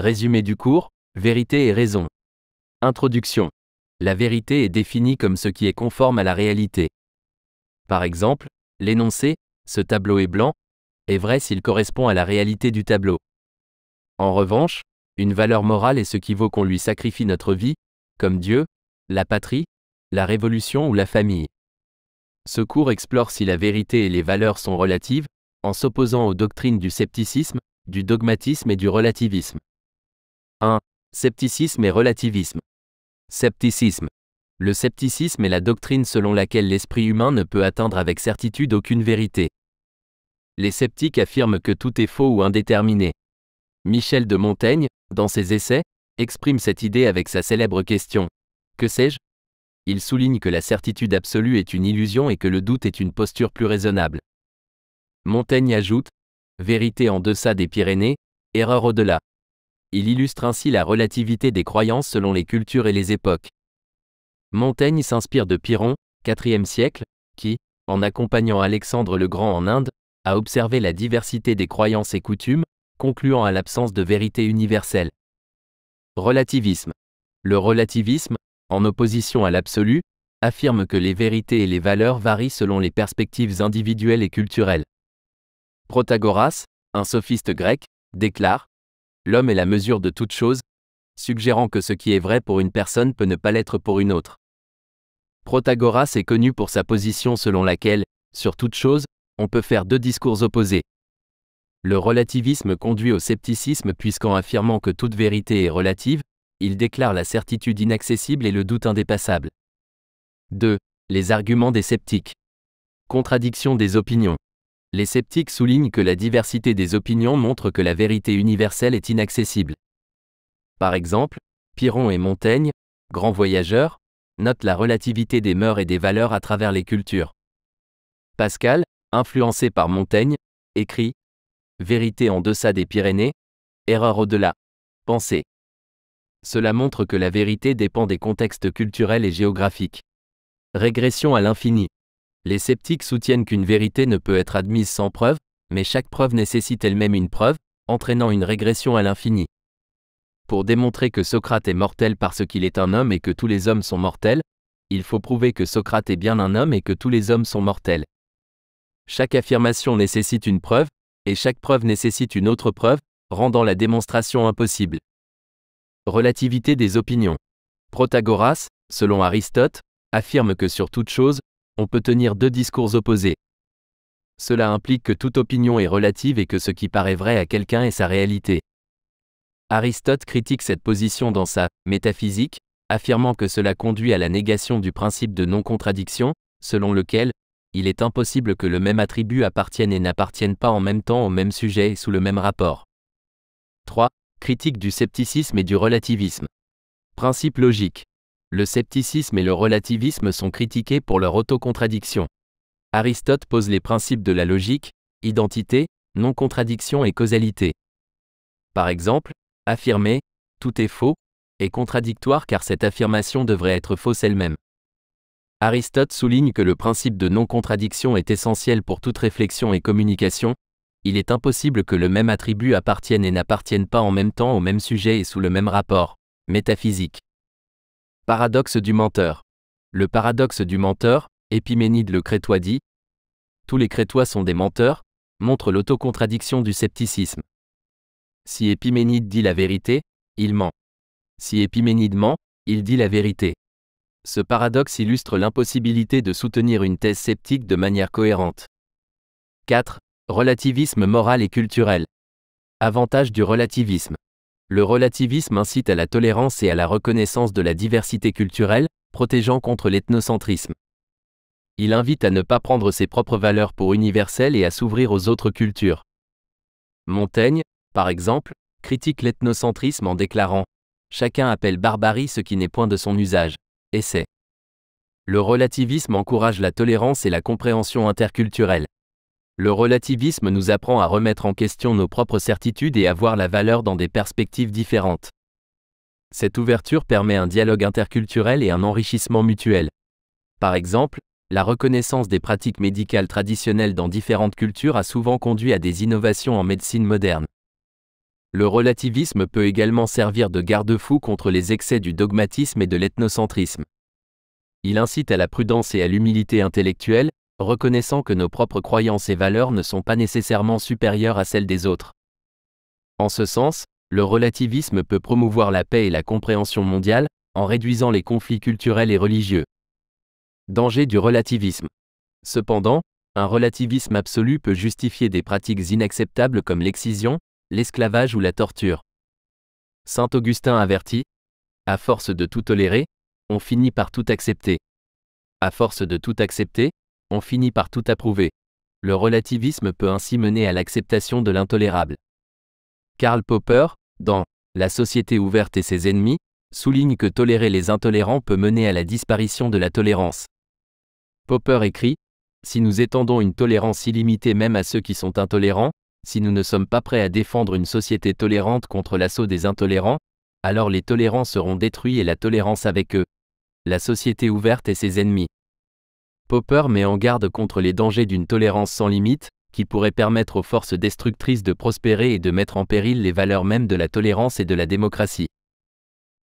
Résumé du cours, vérité et raison. Introduction. La vérité est définie comme ce qui est conforme à la réalité. Par exemple, l'énoncé ⁇ ce tableau est blanc ⁇ est vrai s'il correspond à la réalité du tableau. En revanche, une valeur morale est ce qui vaut qu'on lui sacrifie notre vie, comme Dieu, la patrie, la révolution ou la famille. Ce cours explore si la vérité et les valeurs sont relatives, en s'opposant aux doctrines du scepticisme, du dogmatisme et du relativisme. Scepticisme et relativisme. Scepticisme. Le scepticisme est la doctrine selon laquelle l'esprit humain ne peut atteindre avec certitude aucune vérité. Les sceptiques affirment que tout est faux ou indéterminé. Michel de Montaigne, dans ses essais, exprime cette idée avec sa célèbre question Que sais-je Il souligne que la certitude absolue est une illusion et que le doute est une posture plus raisonnable. Montaigne ajoute Vérité en deçà des Pyrénées, erreur au-delà. Il illustre ainsi la relativité des croyances selon les cultures et les époques. Montaigne s'inspire de Pyrrhon, IVe siècle, qui, en accompagnant Alexandre le Grand en Inde, a observé la diversité des croyances et coutumes, concluant à l'absence de vérité universelle. Relativisme. Le relativisme, en opposition à l'absolu, affirme que les vérités et les valeurs varient selon les perspectives individuelles et culturelles. Protagoras, un sophiste grec, déclare l'homme est la mesure de toute chose, suggérant que ce qui est vrai pour une personne peut ne pas l'être pour une autre. Protagoras est connu pour sa position selon laquelle, sur toute chose, on peut faire deux discours opposés. Le relativisme conduit au scepticisme puisqu'en affirmant que toute vérité est relative, il déclare la certitude inaccessible et le doute indépassable. 2. Les arguments des sceptiques. Contradiction des opinions. Les sceptiques soulignent que la diversité des opinions montre que la vérité universelle est inaccessible. Par exemple, Piron et Montaigne, grands voyageurs, notent la relativité des mœurs et des valeurs à travers les cultures. Pascal, influencé par Montaigne, écrit Vérité en deçà des Pyrénées, erreur au-delà, pensée. Cela montre que la vérité dépend des contextes culturels et géographiques. Régression à l'infini. Les sceptiques soutiennent qu'une vérité ne peut être admise sans preuve, mais chaque preuve nécessite elle-même une preuve, entraînant une régression à l'infini. Pour démontrer que Socrate est mortel parce qu'il est un homme et que tous les hommes sont mortels, il faut prouver que Socrate est bien un homme et que tous les hommes sont mortels. Chaque affirmation nécessite une preuve, et chaque preuve nécessite une autre preuve, rendant la démonstration impossible. Relativité des opinions. Protagoras, selon Aristote, affirme que sur toute chose, on peut tenir deux discours opposés. Cela implique que toute opinion est relative et que ce qui paraît vrai à quelqu'un est sa réalité. Aristote critique cette position dans sa Métaphysique, affirmant que cela conduit à la négation du principe de non-contradiction, selon lequel il est impossible que le même attribut appartienne et n'appartienne pas en même temps au même sujet et sous le même rapport. 3. Critique du scepticisme et du relativisme. Principe logique le scepticisme et le relativisme sont critiqués pour leur autocontradiction. Aristote pose les principes de la logique, identité, non-contradiction et causalité. Par exemple, affirmer ⁇ tout est faux ⁇ est contradictoire car cette affirmation devrait être fausse elle-même. Aristote souligne que le principe de non-contradiction est essentiel pour toute réflexion et communication, il est impossible que le même attribut appartienne et n'appartienne pas en même temps au même sujet et sous le même rapport, métaphysique. Paradoxe du menteur. Le paradoxe du menteur, Épiménide le Crétois dit Tous les Crétois sont des menteurs, montre l'autocontradiction du scepticisme. Si Épiménide dit la vérité, il ment. Si Épiménide ment, il dit la vérité. Ce paradoxe illustre l'impossibilité de soutenir une thèse sceptique de manière cohérente. 4. Relativisme moral et culturel. Avantage du relativisme. Le relativisme incite à la tolérance et à la reconnaissance de la diversité culturelle, protégeant contre l'ethnocentrisme. Il invite à ne pas prendre ses propres valeurs pour universelles et à s'ouvrir aux autres cultures. Montaigne, par exemple, critique l'ethnocentrisme en déclarant ⁇ Chacun appelle barbarie ce qui n'est point de son usage ⁇ Essai. » Le relativisme encourage la tolérance et la compréhension interculturelle. Le relativisme nous apprend à remettre en question nos propres certitudes et à voir la valeur dans des perspectives différentes. Cette ouverture permet un dialogue interculturel et un enrichissement mutuel. Par exemple, la reconnaissance des pratiques médicales traditionnelles dans différentes cultures a souvent conduit à des innovations en médecine moderne. Le relativisme peut également servir de garde-fou contre les excès du dogmatisme et de l'ethnocentrisme. Il incite à la prudence et à l'humilité intellectuelle, reconnaissant que nos propres croyances et valeurs ne sont pas nécessairement supérieures à celles des autres. En ce sens, le relativisme peut promouvoir la paix et la compréhension mondiale, en réduisant les conflits culturels et religieux. Danger du relativisme. Cependant, un relativisme absolu peut justifier des pratiques inacceptables comme l'excision, l'esclavage ou la torture. Saint Augustin avertit, à force de tout tolérer, on finit par tout accepter. À force de tout accepter, on finit par tout approuver. Le relativisme peut ainsi mener à l'acceptation de l'intolérable. Karl Popper, dans La société ouverte et ses ennemis, souligne que tolérer les intolérants peut mener à la disparition de la tolérance. Popper écrit Si nous étendons une tolérance illimitée même à ceux qui sont intolérants, si nous ne sommes pas prêts à défendre une société tolérante contre l'assaut des intolérants, alors les tolérants seront détruits et la tolérance avec eux. La société ouverte et ses ennemis. Popper met en garde contre les dangers d'une tolérance sans limite, qui pourrait permettre aux forces destructrices de prospérer et de mettre en péril les valeurs mêmes de la tolérance et de la démocratie.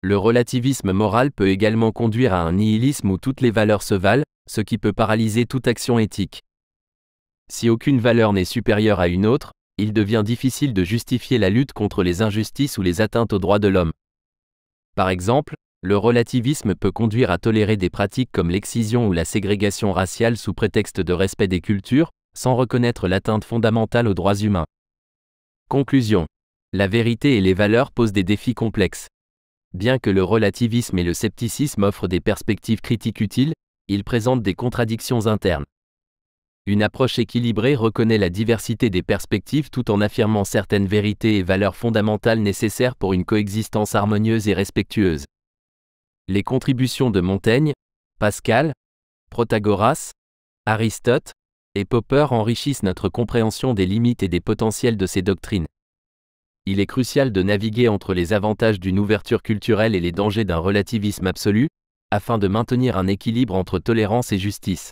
Le relativisme moral peut également conduire à un nihilisme où toutes les valeurs se valent, ce qui peut paralyser toute action éthique. Si aucune valeur n'est supérieure à une autre, il devient difficile de justifier la lutte contre les injustices ou les atteintes aux droits de l'homme. Par exemple, le relativisme peut conduire à tolérer des pratiques comme l'excision ou la ségrégation raciale sous prétexte de respect des cultures, sans reconnaître l'atteinte fondamentale aux droits humains. Conclusion. La vérité et les valeurs posent des défis complexes. Bien que le relativisme et le scepticisme offrent des perspectives critiques utiles, ils présentent des contradictions internes. Une approche équilibrée reconnaît la diversité des perspectives tout en affirmant certaines vérités et valeurs fondamentales nécessaires pour une coexistence harmonieuse et respectueuse. Les contributions de Montaigne, Pascal, Protagoras, Aristote et Popper enrichissent notre compréhension des limites et des potentiels de ces doctrines. Il est crucial de naviguer entre les avantages d'une ouverture culturelle et les dangers d'un relativisme absolu, afin de maintenir un équilibre entre tolérance et justice.